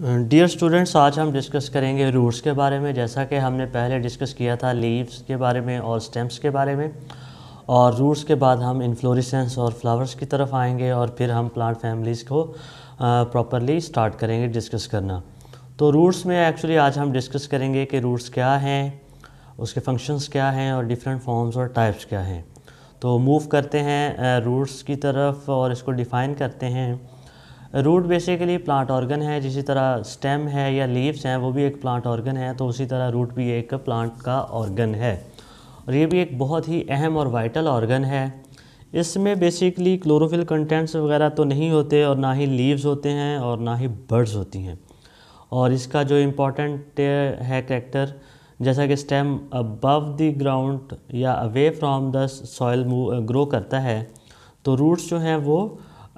dear students आज हम discuss करेंगे रूट्स के बारे में जैसा कि हमने पहले डिस्कस किया था लीव्स के बारे में और स्टेम्स के बारे में और रूट्स के बाद हम इन्फ्लोरिसेंस और फ्लावर्स की तरफ आएंगे और फिर हम प्लांट फैमिलीज़ को प्रॉपरली स्टार्ट करेंगे डिस्कस करना तो रूट्स में एक्चुअली आज हम डिस्कस करेंगे कि रूट्स क्या हैं उसके फंक्शंस क्या हैं और डिफरेंट फॉर्म्स और टाइप्स क्या हैं तो मूव करते हैं रूट्स की तरफ और इसको डिफ़ाइन करते हैं रूट बेसिकली प्लांट ऑर्गन है जिसी तरह स्टेम है या लीव्स हैं वो भी एक प्लांट ऑर्गन है तो उसी तरह रूट भी एक प्लांट का ऑर्गन है और ये भी एक बहुत ही अहम और वाइटल ऑर्गन है इसमें बेसिकली क्लोरोफिल कंटेंट्स वगैरह तो नहीं होते और ना ही लीव्स होते हैं और ना ही बर्ड्स होती हैं और इसका जो इम्पोर्टेंट है करेक्टर जैसा कि स्टेम अबव द ग्राउंड या away from the soil grow करता है तो रूट्स जो हैं वो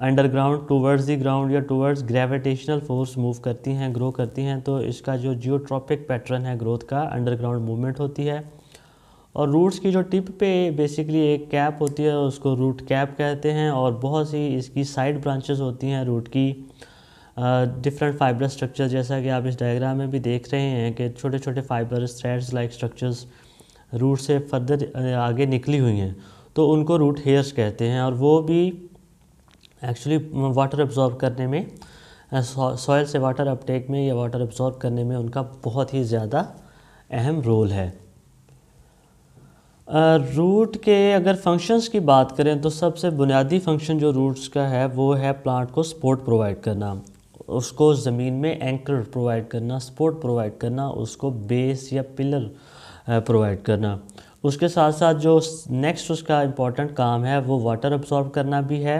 अंडरग्राउंड टूवर्ड्स दी ग्राउंड या टूवर्ड्स ग्रेविटेशनल फोर्स मूव करती हैं ग्रो करती हैं तो इसका जो जियोट्रॉपिक पैटर्न है ग्रोथ का अंडरग्राउंड मूवमेंट होती है और रूट्स की जो टिप पे बेसिकली एक कैप होती है उसको रूट कैप कहते हैं और बहुत सी इसकी साइड ब्रांचेस होती हैं रूट की डिफरेंट फाइबर स्ट्रक्चर जैसा कि आप इस डायग्राम में भी देख रहे हैं कि छोटे छोटे fibre threads like structures root से फर्दर आगे निकली हुई हैं तो उनको रूट हेयर्स कहते हैं और वो भी एक्चुअली वाटर एब्जॉर्ब करने में सॉयल से वाटर अपटेक में या वाटर एब्जॉर्ब करने में उनका बहुत ही ज़्यादा अहम रोल है रूट के अगर फंक्शंस की बात करें तो सबसे बुनियादी फंक्शन जो रूट्स का है वो है प्लांट को सपोर्ट प्रोवाइड करना उसको ज़मीन में एंकर प्रोवाइड करना सपोर्ट प्रोवाइड करना उसको बेस या पिलर प्रोवाइड करना उसके साथ साथ जो नेक्स्ट उसका इम्पॉर्टेंट काम है वो वाटर अब्जॉर्ब करना भी है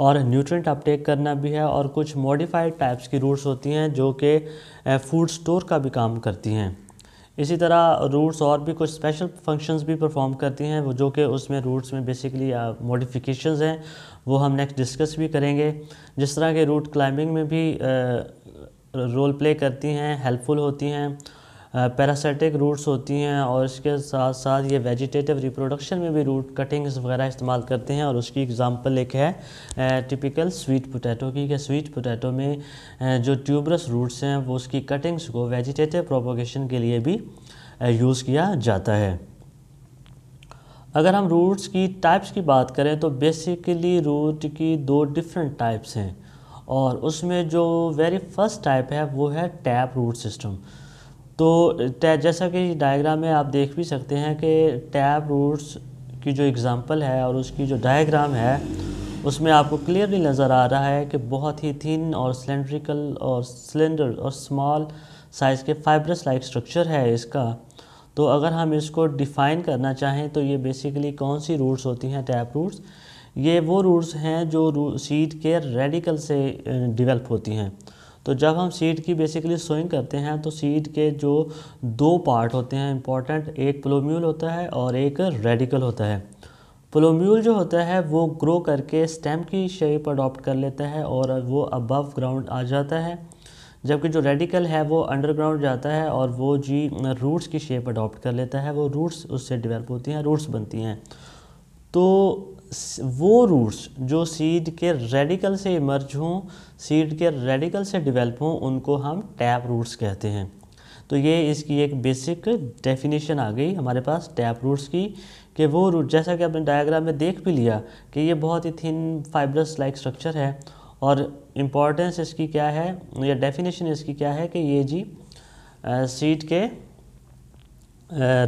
और न्यूट्रेंट अपटेक करना भी है और कुछ मॉडिफाइड टाइप्स की रूट्स होती हैं जो कि फूड स्टोर का भी काम करती हैं इसी तरह रूट्स और भी कुछ स्पेशल फंक्शंस भी परफॉर्म करती हैं जो कि उसमें रूट्स में बेसिकली मॉडिफिकेशन हैं वो हम नेक्स्ट डिस्कस भी करेंगे जिस तरह के रूट क्लाइंबिंग में भी रोल प्ले करती हैं हेल्पफुल होती हैं पैरासाइटिक रूट्स होती हैं और इसके साथ साथ ये वेजिटेटिव रिप्रोडक्शन में भी रूट कटिंग्स वगैरह इस्तेमाल करते हैं और उसकी एग्ज़ाम्पल एक है टिपिकल स्वीट पोटैटो की कि स्वीट पोटैटो में जो ट्यूबरस रूट्स हैं वो उसकी कटिंग्स को वेजिटेटिव प्रोपोगेशन के लिए भी यूज़ किया जाता है अगर हम रूट्स की टाइप्स की बात करें तो बेसिकली रूट की दो डिफरेंट टाइप्स हैं और उसमें जो वेरी फर्स्ट टाइप है वो है टैप रूट सिस्टम तो जैसा कि डायग्राम में आप देख भी सकते हैं कि टैब रूट्स की जो एग्ज़ाम्पल है और उसकी जो डायग्राम है उसमें आपको क्लियरली नज़र आ रहा है कि बहुत ही थिन और सिलेंड्रिकल और सिलेंडर और स्मॉल साइज़ के फाइब्रस लाइक स्ट्रक्चर है इसका तो अगर हम इसको डिफ़ाइन करना चाहें तो ये बेसिकली कौन सी रूट्स होती हैं टैप रूट्स ये वो रूट्स हैं जो सीड के रेडिकल से डिवेल्प होती हैं तो जब हम सीट की बेसिकली सोइंग करते हैं तो सीट के जो दो पार्ट होते हैं इंपॉर्टेंट एक प्लोम्यूल होता है और एक रेडिकल होता है प्लोम्यूल जो होता है वो ग्रो करके स्टेम की शेप अडॉप्ट कर लेता है और वो अबव ग्राउंड आ जाता है जबकि जो रेडिकल है वो अंडरग्राउंड जाता है और वो जी रूट्स की शेप अडॉप्ट कर लेता है वो रूट्स उससे डिवेलप होती हैं रूट्स बनती हैं तो वो रूट्स जो सीड के रेडिकल से इमर्ज हों सीड के रेडिकल से डिवेल्प हों उनको हम टैप रूट्स कहते हैं तो ये इसकी एक बेसिक डेफिनेशन आ गई हमारे पास टैप रूट्स की कि वो रूट जैसा कि आपने डायग्राम में देख भी लिया कि ये बहुत ही थिन फाइब्रस लाइक स्ट्रक्चर है और इम्पॉर्टेंस इसकी क्या है या डेफिनेशन इसकी क्या है कि ये जी सीड के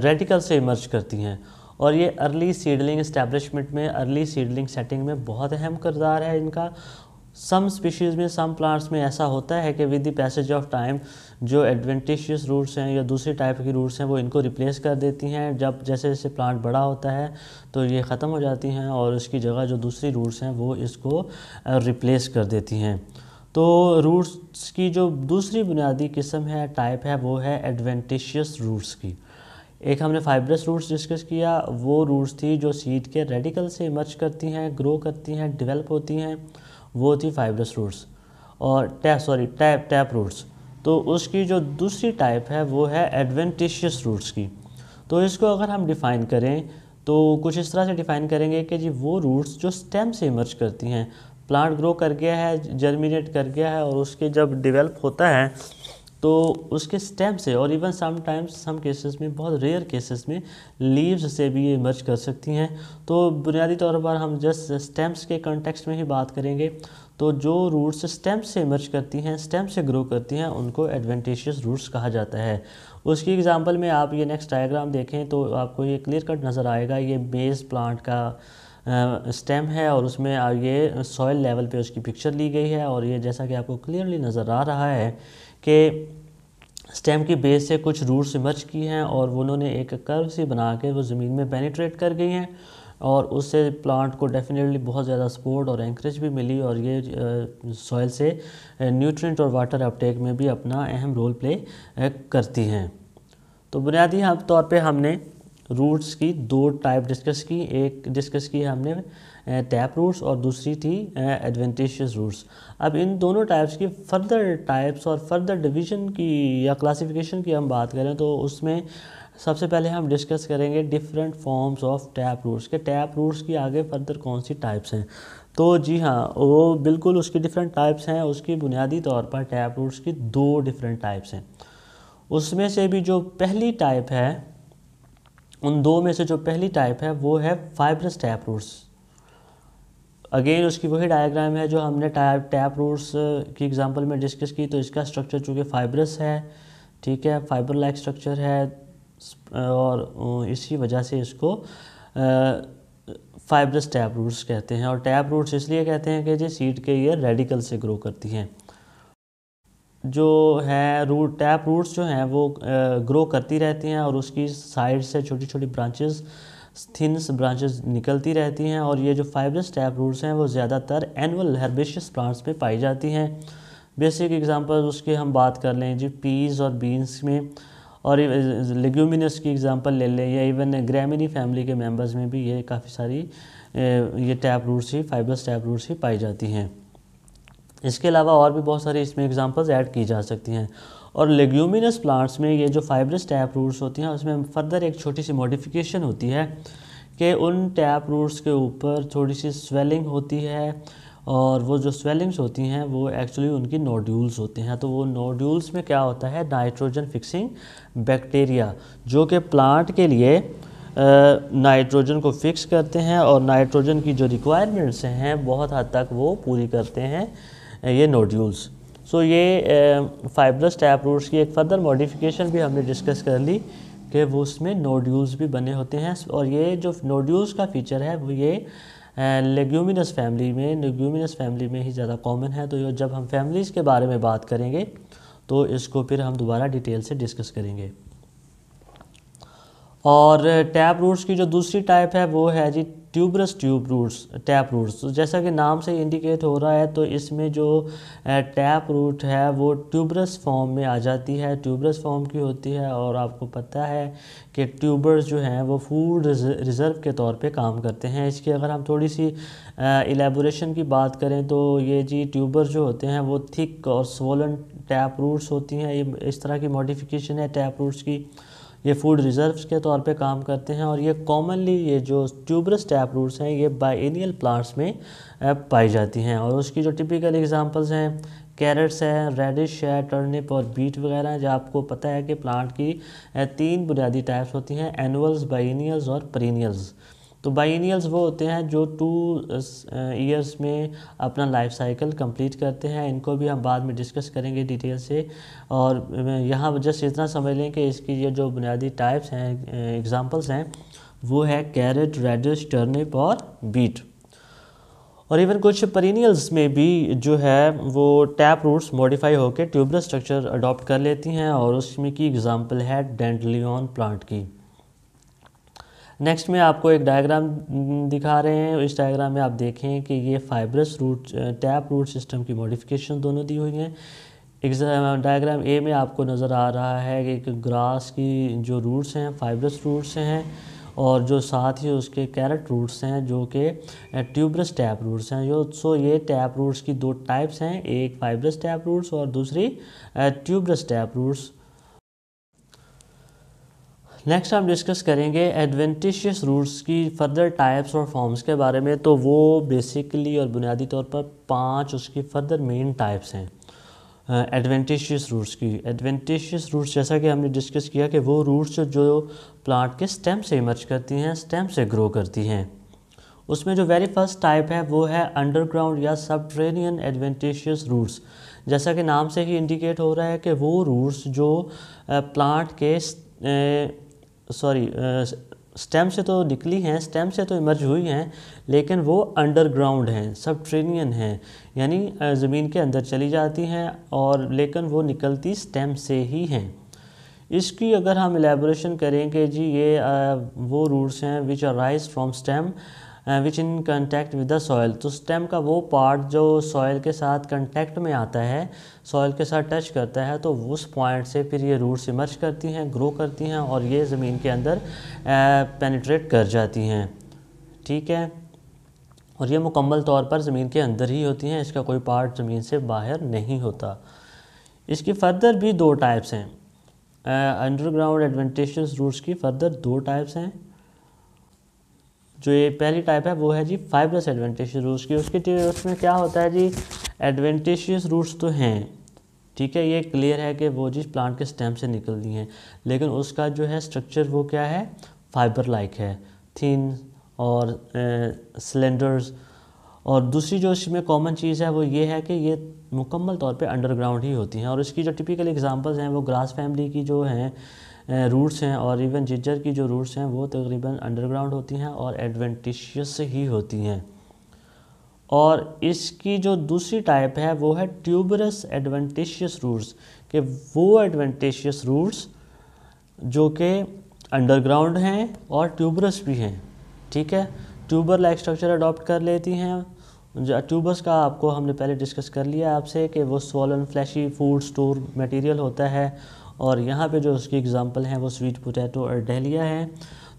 रेडिकल से इमर्ज करती हैं और ये अर्ली सीडलिंग इस्टेब्लिशमेंट में अर्ली सीडलिंग सेटिंग में बहुत अहम करदार है इनका सम स्पीशीज़ में सम प्लांट्स में ऐसा होता है कि with the passage of time जो एडवेंटिशियस रूट्स हैं या दूसरी टाइप की रूट्स हैं वो इनको रिप्लेस कर देती हैं जब जैसे जैसे प्लांट बड़ा होता है तो ये ख़त्म हो जाती हैं और उसकी जगह जो दूसरी रूट्स हैं वो इसको रिप्लेस कर देती हैं तो रूट्स की जो दूसरी बुनियादी किस्म है टाइप है वो है एडवेंटिशियस रूट्स की एक हमने फाइब्रस रूट्स डिस्कस किया वो रूट्स थी जो सीड के रेडिकल से इमर्ज करती हैं ग्रो करती हैं डेवलप होती हैं वो थी फाइब्रस रूट्स और tap sorry tap tap roots तो उसकी जो दूसरी टाइप है वो है एडवेंटिशियस रूट्स की तो इसको अगर हम डिफ़ाइन करें तो कुछ इस तरह से डिफ़ाइन करेंगे कि जी वो रूट्स जो स्टेम से इमर्ज करती हैं प्लांट ग्रो कर गया है जर्मिनेट कर गया है और उसके जब डिवेल्प होता है तो उसके स्टेम से और इवन समटाइम्स सम केसेस में बहुत रेयर केसेस में लीव्स से भी ये मर्ज कर सकती हैं तो बुनियादी तौर पर हम जस्ट स्टेम्स के कंटेक्स्ट में ही बात करेंगे तो जो रूट्स स्टेम से इमर्ज करती हैं स्टेम से ग्रो करती हैं उनको एडवेंटेशियस रूट्स कहा जाता है उसकी एग्जांपल में आप ये नेक्स्ट डायग्राम देखें तो आपको ये क्लियर कट नज़र आएगा ये बेस प्लांट का स्टेम है और उसमें ये सॉयल लेवल पे उसकी पिक्चर ली गई है और ये जैसा कि आपको क्लियरली नज़र आ रहा है के स्टेम की बेस से कुछ रूट्स इमर्ज की हैं और उन्होंने एक कर्व सी बना के वो ज़मीन में पेनिट्रेट कर गई हैं और उससे प्लांट को डेफिनेटली बहुत ज़्यादा सपोर्ट और एंकरेज भी मिली और ये सॉइल से न्यूट्रिएंट और वाटर अपटेक में भी अपना अहम रोल प्ले करती हैं तो बुनियादी तौर पे हमने रूट्स की दो टाइप डिस्कस की एक डिस्कस की हमने टैप रूट्स और दूसरी थी एडवेंटेशियस रूट्स अब इन दोनों टाइप्स की फर्दर टाइप्स और फर्दर डिवीजन की या क्लासिफिकेशन की हम बात करें तो उसमें सबसे पहले हम डिस्कस करेंगे different forms of tap roots के टैप रूट्स की आगे फर्दर कौन सी टाइप्स हैं तो जी हाँ वो बिल्कुल उसकी डिफरेंट टाइप्स हैं उसकी बुनियादी तौर पर टैप रूट्स की दो डिफरेंट टाइप्स हैं उसमें से भी जो पहली टाइप है उन दो में से जो पहली टाइप है वो है फाइब्रस टैप रूट्स अगेन उसकी वही डायग्राम है जो हमने टाइप टैप रूट्स की एग्जांपल में डिस्कस की तो इसका स्ट्रक्चर चूँकि फाइब्रस है ठीक है फाइबर लाइक स्ट्रक्चर है और इसी वजह से इसको फाइब्रस टैप रूट्स कहते हैं और टैप रूट्स इसलिए कहते हैं कि जी सीड के ये रेडिकल से ग्रो करती हैं जो है रूट टैप रूट्स जो हैं वो ग्रो करती रहती हैं और उसकी साइड से छोटी छोटी ब्रांचेस थिन्स ब्रांचेस निकलती रहती हैं और ये जो फाइब्रस टैप रूट्स हैं वो ज़्यादातर एनुअल हर्बेशियस प्लांट्स में पाई जाती हैं बेसिक एग्जांपल उसकी हम बात कर लें जी पीज़ और बीन्स में और लेग्यूमिनस की एग्ज़ाम्पल ले लें या इवन ग्रामिनी फैमिली के मेम्बर्स में भी ये काफ़ी सारी ये टैप रूट्स ही फाइब्रस टैप रूट्स ही पाई जाती हैं इसके अलावा और भी बहुत सारी इसमें एग्जांपल्स ऐड की जा सकती हैं और लेग्यूमिनस प्लांट्स में ये जो फाइब्रस टैप रूट्स होती हैं उसमें फर्दर एक छोटी सी मॉडिफिकेशन होती है कि उन टैप रूट्स के ऊपर थोड़ी सी स्वेलिंग होती है और वो जो स्वेलिंग्स होती हैं वो एक्चुअली उनकी नोड्यूल्स होते हैं तो वो नोड्यूल्स में क्या होता है नाइट्रोजन फिक्सिंग बैक्टीरिया जो कि प्लांट के लिए नाइट्रोजन को फिक्स करते हैं और नाइट्रोजन की जो रिक्वायरमेंट्स हैं बहुत हद तक वो पूरी करते हैं ये नोड्यूल्स सो ये फाइबलस टैप रूट्स की एक फर्दर मॉडिफिकेशन भी हमने डिस्कस कर ली कि वो उसमें नोड्यूल्स भी बने होते हैं और ये जो नोड्यूल्स का फीचर है वो ये लेग्यूमिनस फैमिली में लेग्यूमिनस फैमिली में ही ज़्यादा कॉमन है तो जब हम फैमिलीज़ के बारे में बात करेंगे तो इसको फिर हम दोबारा डिटेल से डिस्कस करेंगे और टैप रूट्स की जो दूसरी टाइप है वो है जी tuberous tube roots tap roots तो जैसा कि नाम से इंडिकेट हो रहा है तो इसमें जो टैप रूट है वो ट्यूबरस फॉर्म में आ जाती है ट्यूबरस फॉर्म की होती है और आपको पता है कि ट्यूबर्स जो हैं वो फूड रिज़र्व के तौर पे काम करते हैं इसकी अगर हम थोड़ी सी एलेबोरेशन की बात करें तो ये जी ट्यूबर्स जो होते हैं वो थिक और सोलन टैप रूट्स होती हैं ये इस तरह की मॉडिफिकेशन है टैप रूट्स की ये फूड रिजर्व्स के तौर पे काम करते हैं और ये कॉमनली ये जो ट्यूबरस टैप रूट्स हैं ये बाइनियल प्लांट्स में पाई जाती हैं और उसकी जो टिपिकल एग्जांपल्स हैं कैरेट्स है रेडिश है टर्निप और बीट वगैरह हैं जो आपको पता है कि प्लांट की तीन बुनियादी टाइप्स होती हैं एनुअल्स बाइनियल्स और परीनियल्स तो बाइनियल्स वो होते हैं जो टू ईयर्स uh, uh, में अपना लाइफ साइकिल कंप्लीट करते हैं इनको भी हम बाद में डिस्कस करेंगे डिटेल से और uh, यहाँ जस्ट इतना समझ लें कि इसकी ये जो बुनियादी टाइप्स हैं एग्ज़ाम्पल्स हैं वो है कैरेट रेडिश टर्निप और बीट और इवन कुछ परीनियल्स में भी जो है वो टैप रूट्स मॉडिफाई होकर ट्यूबलेस स्ट्रक्चर अडॉप्ट कर लेती हैं और उसमें की एग्ज़ाम्पल है डेंटलियन प्लांट की नेक्स्ट में आपको एक डायग्राम mm, दिखा रहे हैं इस डायग्राम में आप देखें कि ये fibrous root tap root system की मॉडिफिकेशन दोनों दी हुई हैं एग्जाम डायग्राम ए में आपको नज़र आ रहा है कि ग्रास की जो रूट्स हैं फाइब्रस रूट्स हैं और जो साथ ही उसके कैरेट रूट्स हैं जो कि ट्यूबरस टैप रूट्स हैं जो सो ये टैप रूट्स की दो टाइप्स हैं एक फाइब्रस टैप रूट्स और दूसरी ट्यूबरस टैप रूट्स नेक्स्ट हम डिस्कस करेंगे एडवेंटिशियस रूट्स की फर्दर टाइप्स और फॉर्म्स के बारे में तो वो बेसिकली और बुनियादी तौर पर पांच उसकी फर्दर मेन टाइप्स हैं एडवेंटिशियस रूट्स की एडवेंटिशियस रूट्स जैसा कि हमने डिस्कस किया कि वो रूट्स जो प्लांट के स्टेम से इमर्ज करती हैं स्टेम से ग्रो करती हैं उसमें जो वेरी फर्स्ट टाइप है वो है अंडरग्राउंड या सबट्रेनियन एडवेंटिशियस रूट्स जैसा कि नाम से ही इंडिकेट हो रहा है कि वो रूट्स जो प्लांट के सॉरी स्टेम से तो निकली हैं स्टेम से तो इमर्ज हुई हैं लेकिन वो अंडरग्राउंड हैं सब ट्रेनियन हैं यानी ज़मीन के अंदर चली जाती हैं और लेकिन वो निकलती स्टेम से ही हैं इसकी अगर हम एलेबोरेशन करें कि जी ये आ, वो रूट्स हैं which are rise from stem which in contact with the soil तो स्टेम का वो पार्ट जो सॉयल के साथ कंटेक्ट में आता है सॉयल के साथ टच करता है तो उस पॉइंट से फिर ये रूट्स इमर्ज करती हैं ग्रो करती हैं और ये ज़मीन के अंदर पेनिट्रेट uh, कर जाती हैं ठीक है और ये मुकम्मल तौर पर ज़मीन के अंदर ही होती हैं इसका कोई पार्ट ज़मीन से बाहर नहीं होता इसकी फ़र्दर भी दो टाइप्स हैं अंडरग्राउंड एडवेंटेशन रूट्स की फ़र्दर दो टाइप्स हैं जो ये पहली टाइप है वो है जी फाइबरस एडवेंटेशियस रूट्स की उसके उसमें क्या होता है जी एडवेंटेशियस रूट्स तो हैं ठीक है ये क्लियर है कि वो जिस प्लांट के स्टेम से निकलती हैं लेकिन उसका जो है स्ट्रक्चर वो क्या है फाइबर लाइक है थीन और सिलेंडर्स और दूसरी जो इसमें कॉमन चीज़ है वो ये है कि ये मुकम्मल तौर पे अंडरग्राउंड ही होती हैं और इसकी जो टिपिकल एग्जांपल्स हैं वो ग्रास फैमिली की जो हैं रूट्स हैं और इवन जिंजर की जो रूट्स हैं वो तकरीबन अंडरग्राउंड होती हैं और एडवेंटिशियस ही होती हैं और इसकी जो दूसरी टाइप है वो है ट्यूबरस एडवेंटिशियस रूट्स कि वो एडवेंटिशियस रूट्स जो कि अंडरग्राउंड हैं और ट्यूबरस भी हैं ठीक है ट्यूबर लाइक स्ट्रक्चर अडॉप्ट कर लेती हैं जो ट्यूबर्स का आपको हमने पहले डिस्कस कर लिया आपसे कि वो swollen fleshy food store material होता है और यहाँ पे जो उसकी एग्ज़ाम्पल हैं वो स्वीट पोटैटो और डहलिया हैं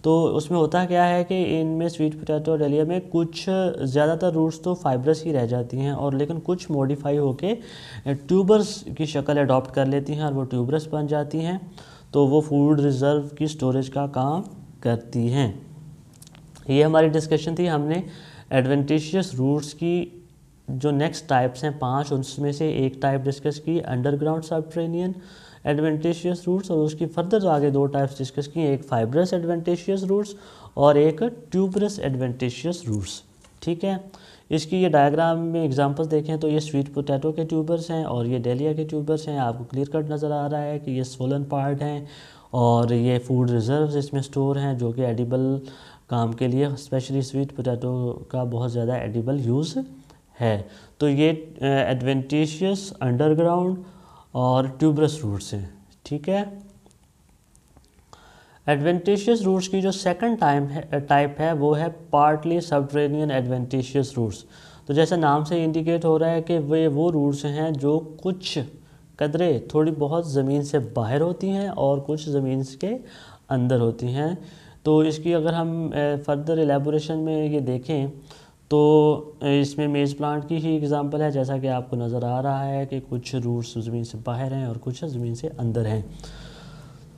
तो उसमें होता क्या है कि इनमें स्वीट पोटैटो और डहलिया में कुछ ज़्यादातर रूट्स तो फाइब्रस ही रह जाती हैं और लेकिन कुछ मॉडिफाई होकर ट्यूबर्स की शक्ल अडॉप्ट कर लेती हैं और वो ट्यूबरस बन जाती हैं तो वो फूड रिज़र्व की स्टोरेज का काम करती हैं ये हमारी डिस्कशन थी हमने एडवेंटिशियस रूट्स की जो नेक्स्ट टाइप्स हैं पांच उनमें से एक टाइप डिस्कस की अंडरग्राउंड सबट्रेनियन एडवेंटेशियस रूट्स और उसकी फर्दर आगे दो टाइप्स डिस्कस किए एक फाइब्रस एडवेंटेशियस रूट्स और एक ट्यूबरस एडवेंटेशियस रूट्स ठीक है इसकी ये डायग्राम में एग्जांपल्स देखें तो ये स्वीट पोटैटो के ट्यूबर्स हैं और ये डेलिया के ट्यूबर्स हैं आपको क्लियर कट नज़र आ रहा है कि ये सोलन पार्ट हैं और ये फूड रिजर्व्स इसमें स्टोर हैं जो कि एडिबल काम के लिए स्पेशली स्वीट पोटैटो का बहुत ज़्यादा एडिबल यूज़ है तो ये एडवेंटेशियस अंडरग्राउंड और ट्यूबरस रूट्स हैं ठीक है एडवेंटिशियस रूट्स की जो सेकंड टाइम है टाइप है वो है पार्टली सबट्रेनियन एडवेंटिशियस रूट्स तो जैसे नाम से इंडिकेट हो रहा है कि वे वो रूट्स हैं जो कुछ कदरे थोड़ी बहुत ज़मीन से बाहर होती हैं और कुछ ज़मीन के अंदर होती हैं तो इसकी अगर हम फर्दर एलेबोरेशन में ये देखें तो इसमें मेज़ प्लांट की ही एग्ज़ाम्पल है जैसा कि आपको नज़र आ रहा है कि कुछ रूट्स ज़मीन से बाहर हैं और कुछ ज़मीन से अंदर हैं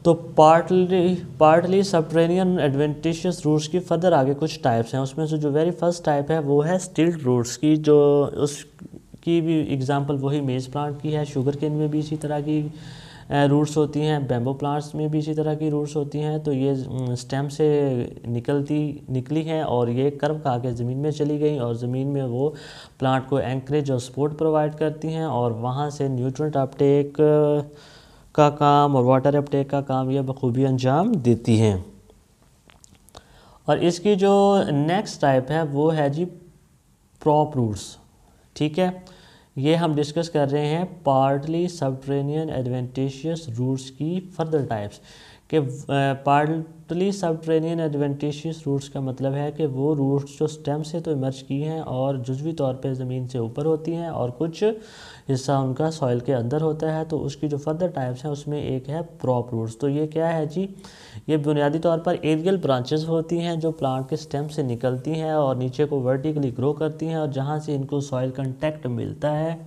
तो partly partly subterranean adventitious roots की फर्दर आगे कुछ टाइप्स हैं उसमें से जो वेरी फर्स्ट टाइप है वो है स्टिल्ड रूट्स की जो उसकी भी एग्ज़ाम्पल वही मेज़ प्लांट की है शुगर केन में भी इसी तरह की रूट्स होती हैं बैम्बो प्लांट्स में भी इसी तरह की रूट्स होती हैं तो ये स्टेम से निकलती निकली हैं और ये कर्व खा के ज़मीन में चली गई और ज़मीन में वो प्लांट को एंकरेज और सपोर्ट प्रोवाइड करती हैं और वहाँ से न्यूट्रंट अपटेक का काम और वाटर अपटेक का काम ये बखूबी अंजाम देती हैं और इसकी जो नेक्स्ट टाइप है वो है जी प्रॉप रूट्स ठीक है ये हम डिस्कस कर रहे हैं पार्टली सबट्रेनियन एडवेंटिशियस रूट्स की फर्दर टाइप्स के part specially subterranean adventitious roots का मतलब है कि वो रूट्स जो स्टेम से तो इमर्ज की हैं और जुजवी तौर पे ज़मीन से ऊपर होती हैं और कुछ हिस्सा उनका सॉइल के अंदर होता है तो उसकी जो फर्दर टाइप्स हैं उसमें एक है प्रॉप रूट्स तो ये क्या है जी ये बुनियादी तौर पर एरियल ब्रांचेस होती हैं जो प्लांट के स्टेम से निकलती हैं और नीचे को वर्टिकली ग्रो करती हैं और जहाँ से इनको सॉइल कंटेक्ट मिलता है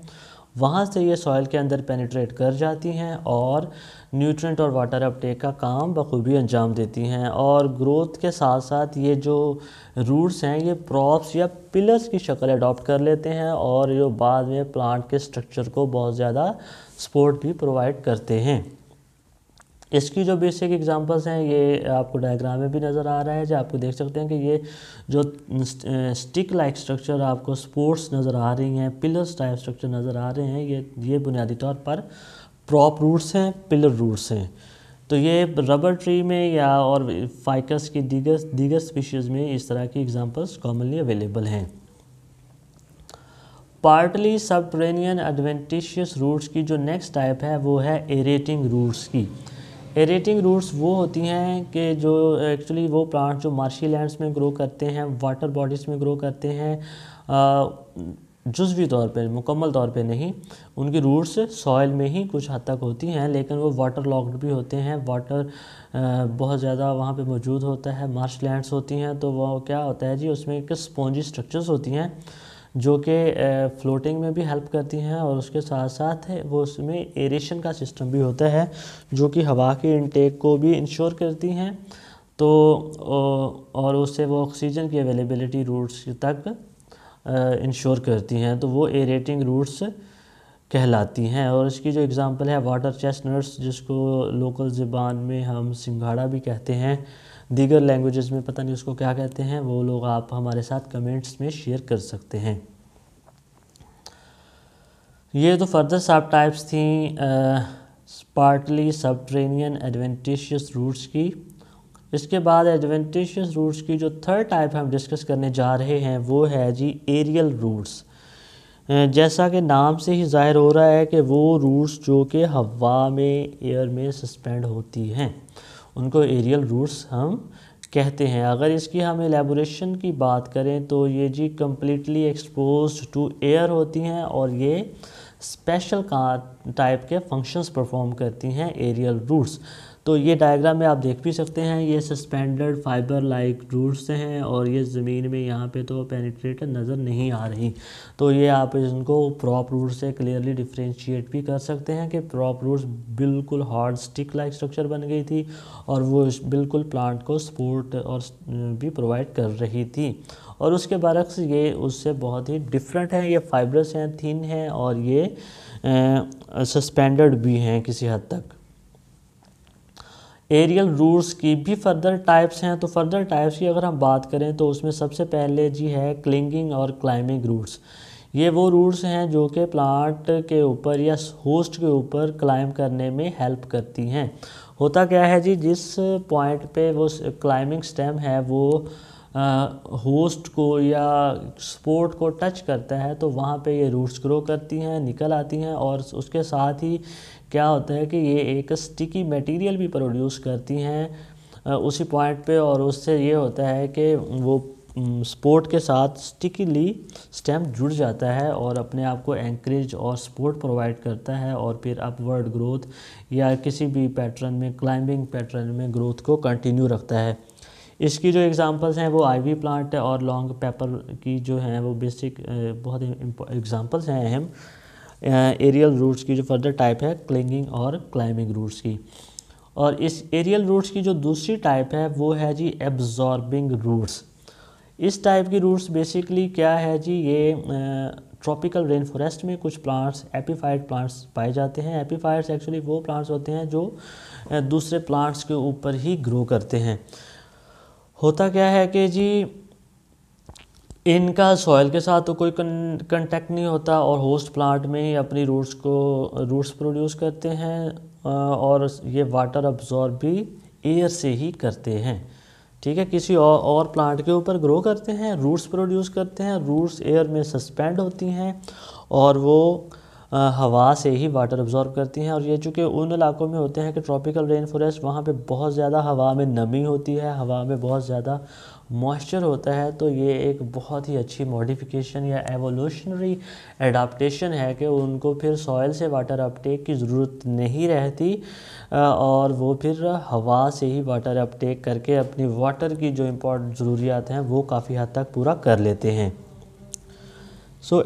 वहाँ से ये सॉइल के अंदर पेनिट्रेट कर जाती हैं और न्यूट्रेंट और वाटर अपटेक का काम बखूबी अंजाम देती हैं और ग्रोथ के साथ साथ ये जो रूट्स हैं ये प्रॉप्स या पिलर्स की शक्ल अडॉप्ट कर लेते हैं और जो बाद में प्लांट के स्ट्रक्चर को बहुत ज़्यादा सपोर्ट भी प्रोवाइड करते हैं इसकी जो बेसिक एग्जांपल्स हैं ये आपको डायग्राम में भी नज़र आ रहा है जो आपको देख सकते हैं कि ये जो स्टिक लाइक स्ट्रक्चर आपको स्पोर्ट्स नज़र आ रही हैं पिलर्स टाइप स्ट्रक्चर नज़र आ रहे हैं ये ये बुनियादी तौर पर प्रॉप रूट्स हैं पिलर रूट्स हैं तो ये रबर ट्री में या और फाइकस की दीगर दीगर स्पीशीज़ में इस तरह की एग्जाम्पल्स कॉमनली अवेलेबल हैं पार्टली सबट्रेनियन एडवेंटिशियस रूट्स की जो नेक्स्ट टाइप है वो है एरेटिंग रूट्स की एरेटिंग रूट्स वो होती हैं कि जो एक्चुअली वो प्लांट जो मार्शी लैंड्स में ग्रो करते हैं वाटर बॉडीज़ में ग्रो करते हैं जज्वी तौर पर मुकम्मल तौर पे नहीं उनकी रूट्स सॉइल में ही कुछ हद तक होती हैं लेकिन वो वाटर लॉक्ड भी होते हैं वाटर बहुत ज़्यादा वहाँ पे मौजूद होता है मार्श लैंड्स होती हैं तो वह क्या होता है जी उसमें एक स्पॉन्जी स्ट्रक्चर्स होती हैं जो कि फ्लोटिंग में भी हेल्प करती हैं और उसके साथ साथ वो उसमें एरेशन का सिस्टम भी होता है जो कि हवा के इनटेक को भी इंश्योर करती हैं तो और उससे वो ऑक्सीजन की अवेलेबिलिटी रूट्स तक इंश्योर करती हैं तो वो एरेटिंग रूट्स कहलाती हैं और इसकी जो एग्ज़ाम्पल है वाटर चेस्टनट्स जिसको लोकल ज़बान में हम सिंघाड़ा भी कहते हैं दीगर लैंग्वेजेस में पता नहीं उसको क्या कहते हैं वो लोग आप हमारे साथ कमेंट्स में शेयर कर सकते हैं ये तो फर्दर सब टाइप्स थी स्पार्टली सबट्रेनियन एडवेंटिशियस रूट्स की इसके बाद एडवेंटिशियस रूट्स की जो थर्ड टाइप हम डिस्कस करने जा रहे हैं वो है जी एरियल रूट्स जैसा कि नाम से ही ज़ाहिर हो रहा है कि वो रूट्स जो कि हवा में एयर में सस्पेंड होती हैं उनको एरियल रूट्स हम कहते हैं अगर इसकी हम एलेबोरेशन की बात करें तो ये जी कम्प्लीटली एक्सपोज टू एयर होती हैं और ये स्पेशल का टाइप के फंक्शंस परफॉर्म करती हैं एरियल रूट्स तो ये डायग्राम में आप देख भी सकते हैं ये सस्पेंडेड फाइबर लाइक रूट से हैं और ये ज़मीन में यहाँ पे तो पेनिट्रेट नज़र नहीं आ रही तो ये आप इनको प्रॉप रूट से क्लियरली डिफ्रेंशिएट भी कर सकते हैं कि प्रॉप रूट्स बिल्कुल हार्ड स्टिक लाइक स्ट्रक्चर बन गई थी और वो बिल्कुल प्लांट को सपोर्ट और भी प्रोवाइड कर रही थी और उसके बरक्स ये उससे बहुत ही डिफरेंट हैं ये फाइब्रस हैं थीन हैं और ये सस्पेंडेड भी हैं किसी हद तक एरियल रूट्स की भी फर्दर टाइप्स हैं तो फर्दर टाइप्स की अगर हम बात करें तो उसमें सबसे पहले जी है क्लिंगिंग और क्लाइंबिंग रूट्स ये वो रूट्स हैं जो कि प्लांट के ऊपर या होस्ट के ऊपर क्लाइम करने में हेल्प करती हैं होता क्या है जी जिस पॉइंट पे वो क्लाइंबिंग स्टेम है वो होस्ट को या स्पोर्ट को टच करता है तो वहाँ पे ये रूट्स ग्रो करती हैं निकल आती हैं और उसके साथ ही क्या होता है कि ये एक स्टिकी मटेरियल भी प्रोड्यूस करती हैं उसी पॉइंट पे और उससे ये होता है कि वो स्पोर्ट के साथ स्टिकीली स्टेम जुड़ जाता है और अपने आप को एंकरेज और सपोर्ट प्रोवाइड करता है और फिर अपवर्ड ग्रोथ या किसी भी पैटर्न में क्लाइंबिंग पैटर्न में ग्रोथ को कंटिन्यू रखता है इसकी जो एग्ज़ाम्पल्स हैं वो आईवी प्लांट और लॉन्ग पेपर की जो हैं वो बेसिक बहुत एग्ज़ाम्पल्स हैं अहम एरियल रूट्स की जो फर्दर टाइप है क्लिंगिंग और क्लाइंबिंग रूट्स की और इस एरियल रूट्स की जो दूसरी टाइप है वो है जी एब्जॉर्बिंग रूट्स इस टाइप की रूट्स बेसिकली क्या है जी ये ट्रॉपिकल रेन फॉरेस्ट में कुछ प्लांट्स एपीफाइड प्लांट्स पाए जाते हैं एपीफाइड्स एक्चुअली वो प्लांट्स होते हैं जो दूसरे प्लांट्स के ऊपर ही ग्रो करते हैं होता क्या है कि जी इनका सॉयल के साथ तो कोई कंटेक्ट नहीं होता और होस्ट प्लांट में ही अपनी रूट्स को रूट्स प्रोड्यूस करते हैं और ये वाटर अब्जॉर्ब भी एयर से ही करते हैं ठीक है किसी और, और प्लांट के ऊपर ग्रो करते हैं रूट्स प्रोड्यूस करते हैं रूट्स एयर में सस्पेंड होती हैं और वो आ, हवा से ही वाटर अब्जॉर्ब करती हैं और ये चूँकि उन इलाकों में होते हैं कि ट्रॉपिकल रेन फॉरेस्ट वहाँ पे बहुत ज़्यादा हवा में नमी होती है हवा में बहुत ज़्यादा मॉइस्चर होता है तो ये एक बहुत ही अच्छी मॉडिफिकेशन या एवोल्यूशनरी एडाप्टेशन है कि उनको फिर सॉयल से वाटर अपटेक की ज़रूरत नहीं रहती और वो फिर हवा से ही वाटर अपटेक करके अपनी वाटर की जो इम्पोर्ट ज़रूरियात हैं वो काफ़ी हद तक पूरा कर लेते हैं सो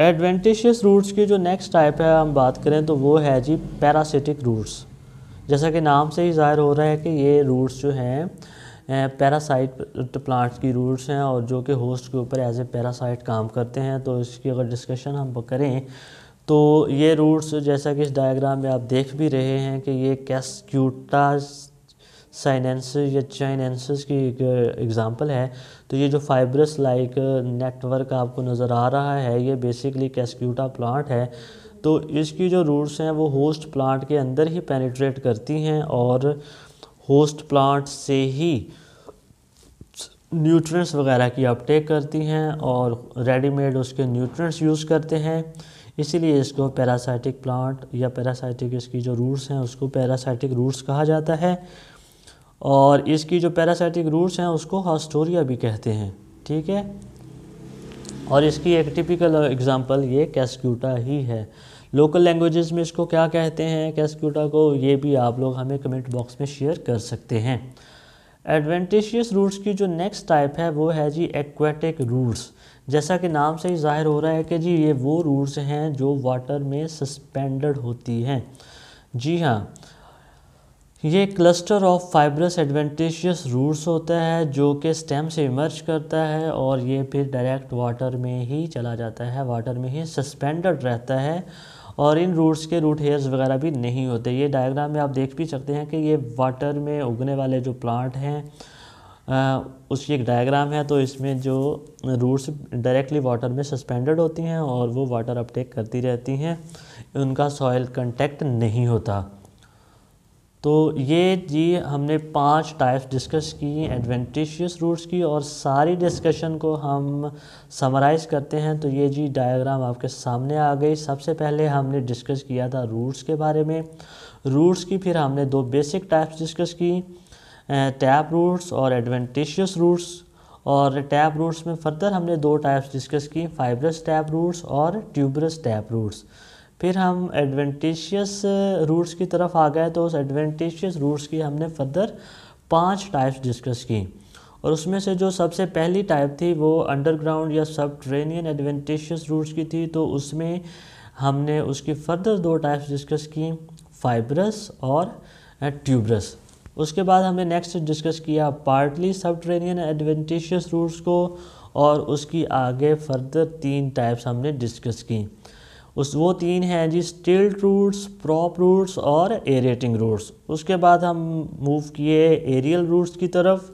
एडवेंटिशियस रूट्स की जो नेक्स्ट टाइप है हम बात करें तो वो है जी पैरासिटिक रूट्स जैसा कि नाम से ही ज़ाहिर हो रहा है कि ये रूट्स जो हैं पैरासाइट प्लांट्स की रूट्स हैं और जो कि होस्ट के ऊपर एज ए पैरासाइट काम करते हैं तो इसकी अगर डिस्कशन हम करें तो ये रूट्स जैसा कि इस डायग्राम में आप देख भी रहे हैं कि ये कैसक्यूटा साइनेंस या चाइनेंस की एक एग्ज़ाम्पल है तो ये जो फाइब्रस लाइक नेटवर्क आपको नज़र आ रहा है ये बेसिकली कैसक्यूटा प्लांट है तो इसकी जो रूट्स हैं वो होस्ट प्लांट के अंदर ही पेनिट्रेट करती हैं और होस्ट प्लांट से ही न्यूट्रिएंट्स वगैरह की अपटेक करती हैं और रेडीमेड उसके न्यूट्रिएंट्स यूज़ करते हैं इसीलिए इसको पैरासाइटिक प्लांट या पैरासाइटिक इसकी जो रूट्स हैं उसको पैरासाइटिक रूट्स कहा जाता है और इसकी जो पैरासाइटिक रूट्स हैं उसको हॉस्टोरिया भी कहते हैं ठीक है और इसकी एक टिपिकल एग्ज़ाम्पल ये कैस्क्यूटा ही है लोकल लैंग्वेजेस में इसको क्या कहते हैं कैसक्यूटा को ये भी आप लोग हमें कमेंट बॉक्स में शेयर कर सकते हैं एडवेंटेशियस रूट्स की जो नेक्स्ट टाइप है वो है जी एक्वेटिक रूट्स जैसा कि नाम से ही जाहिर हो रहा है कि जी ये वो रूट्स हैं जो वाटर में सस्पेंडेड होती हैं जी हाँ ये cluster of fibrous adventitious roots होता है जो कि स्टेम से इमर्ज करता है और ये फिर डायरेक्ट वाटर में ही चला जाता है वाटर में ही सस्पेंडेड रहता है और इन रूट्स के रूट हेयर्स वगैरह भी नहीं होते ये डायग्राम में आप देख भी सकते हैं कि ये वाटर में उगने वाले जो प्लांट हैं उसकी एक डायग्राम है तो इसमें जो रूट्स डायरेक्टली वाटर में सस्पेंडेड होती हैं और वो वाटर अपटेक करती रहती हैं उनका सॉयल कंटेक्ट नहीं होता तो ये जी हमने पांच टाइप्स डिस्कस की एडवेंटिशियस रूट्स की और सारी डिस्कशन को हम समराइज़ करते हैं तो ये जी डायग्राम आपके सामने आ गई सबसे पहले हमने डिस्कस किया था रूट्स के बारे में रूट्स की फिर हमने दो बेसिक टाइप्स डिस्कस की टैप रूट्स और एडवेंटिशियस रूट्स और टैप रूट्स में फर्दर हमने दो टाइप्स डिस्कस की फाइब्रस टैप रूट्स और ट्यूबरस टैप रूट्स फिर हम एडवेंटिशियस रूट्स uh, की तरफ आ गए तो उस एडवेंटिशियस रूट्स की हमने फर्दर पांच टाइप्स डिस्कस की और उसमें से जो सबसे पहली टाइप थी वो अंडरग्राउंड या सब ट्रेनियन एडवेंटिशियस रूट्स की थी तो उसमें हमने उसकी फर्दर दो टाइप्स डिस्कस की फाइब्रस और ट्यूबरस uh, उसके बाद हमने नेक्स्ट डिस्कस किया पार्टली सब ट्रेनियन एडवेंटिशियस रूट्स को और उसकी आगे फर्दर तीन टाइप्स हमने डिस्कस की उस वो तीन हैं जी स्टिल रूट्स प्रॉप रूट्स और एरेटिंग रूट्स उसके बाद हम मूव किए एरियल रूट्स की तरफ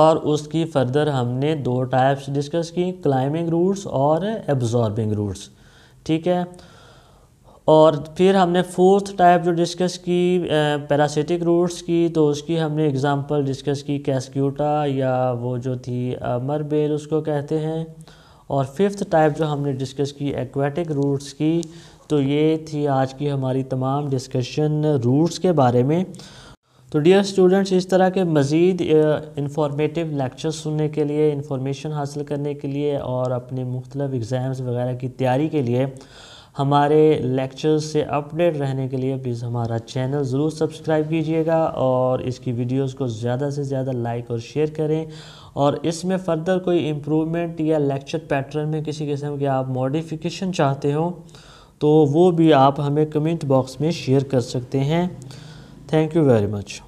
और उसकी फर्दर हमने दो टाइप्स डिस्कस की क्लाइंबिंग रूट्स और एब्जॉर्बिंग रूट्स ठीक है और फिर हमने फोर्थ टाइप जो डिस्कस की पैरासिटिक रूट्स की तो उसकी हमने एग्जांपल डिस्कस की कैस्क्यूटा या वो जो थी बेल उसको कहते हैं और फिफ्थ टाइप जो हमने डिस्कस की एक्वेटिक रूट्स की तो ये थी आज की हमारी तमाम डिस्कशन रूट्स के बारे में तो डियर स्टूडेंट्स इस तरह के मज़ीद इंफॉर्मेटिव लेक्चर सुनने के लिए इंफॉर्मेशन हासिल करने के लिए और अपने मुख्तलिफ एग्ज़ाम्स वगैरह की तैयारी के लिए हमारे लेक्चर्स से अपडेट रहने के लिए प्लीज़ हमारा चैनल ज़रूर सब्सक्राइब कीजिएगा और इसकी वीडियोस को ज़्यादा से ज़्यादा लाइक और शेयर करें और इसमें फर्दर कोई इम्प्रूवमेंट या लेक्चर पैटर्न में किसी किस्म के आप मॉडिफिकेशन चाहते हो तो वो भी आप हमें कमेंट बॉक्स में शेयर कर सकते हैं थैंक यू वेरी मच